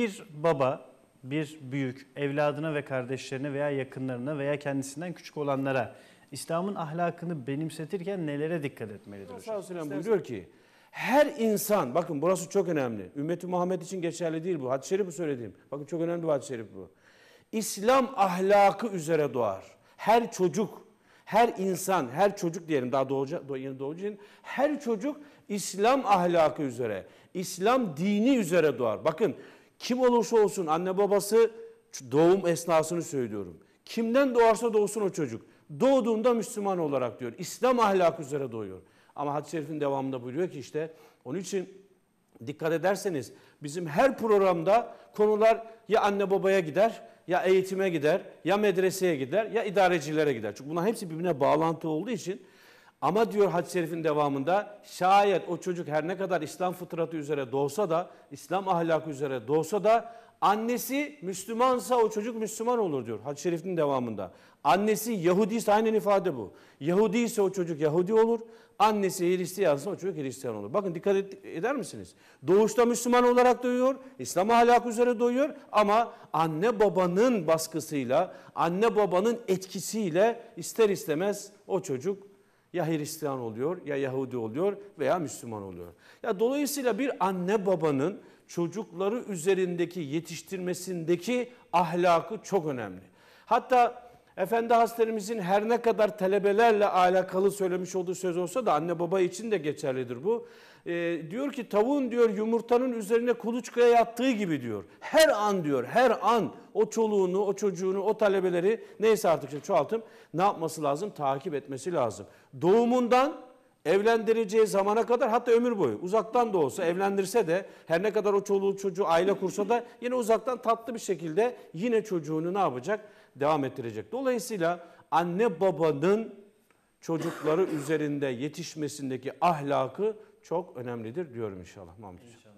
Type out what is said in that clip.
Bir baba, bir büyük evladına ve kardeşlerine veya yakınlarına veya kendisinden küçük olanlara İslam'ın ahlakını benimsetirken nelere dikkat etmelidir hocam? Resulullah buyuruyor ki her insan, bakın burası çok önemli. Ümmeti Muhammed için geçerli değil bu. Hadis-i şerif bu söylediğim. Bakın çok önemli bir hadis-i şerif bu. İslam ahlakı üzere doğar. Her çocuk, her insan, her çocuk diyelim daha doğuca, doğ, yeni doğucu için her çocuk İslam ahlakı üzere, İslam dini üzere doğar. Bakın kim olursa olsun anne babası doğum esnasını söylüyorum. Kimden doğarsa doğsun o çocuk. Doğduğunda Müslüman olarak diyor. İslam ahlakı üzere doğuyor. Ama hadis-i şerifin devamında buyuruyor ki işte onun için dikkat ederseniz bizim her programda konular ya anne babaya gider ya eğitime gider ya medreseye gider ya idarecilere gider. Çünkü bunların hepsi birbirine bağlantı olduğu için ama diyor hadis-i şerifin devamında şayet o çocuk her ne kadar İslam fıtratı üzere doğsa da, İslam ahlakı üzere doğsa da annesi Müslümansa o çocuk Müslüman olur diyor hadis-i şerifin devamında. Annesi Yahudi ise aynen ifade bu. Yahudi ise o çocuk Yahudi olur, annesi Hristiyan ise o çocuk Hristiyan olur. Bakın dikkat eder misiniz? Doğuşta Müslüman olarak doğuyor, İslam ahlakı üzere doğuyor ama anne babanın baskısıyla, anne babanın etkisiyle ister istemez o çocuk ya Hristiyan oluyor ya Yahudi oluyor veya Müslüman oluyor. Ya dolayısıyla bir anne babanın çocukları üzerindeki yetiştirmesindeki ahlakı çok önemli. Hatta Efendi Hazretlerimizin her ne kadar talebelerle alakalı söylemiş olduğu söz olsa da anne baba için de geçerlidir bu. E, diyor ki tavuğun diyor yumurtanın üzerine kuluçkaya yattığı gibi diyor. Her an diyor her an o çoluğunu o çocuğunu o talebeleri neyse artık çoğaltım ne yapması lazım takip etmesi lazım. Doğumundan evlendireceği zamana kadar hatta ömür boyu uzaktan da olsa evlendirse de her ne kadar o çoluğu çocuğu aile kursa da yine uzaktan tatlı bir şekilde yine çocuğunu ne yapacak? Devam ettirecek. Dolayısıyla anne babanın çocukları üzerinde yetişmesindeki ahlakı çok önemlidir diyorum inşallah Mahmut Hocam.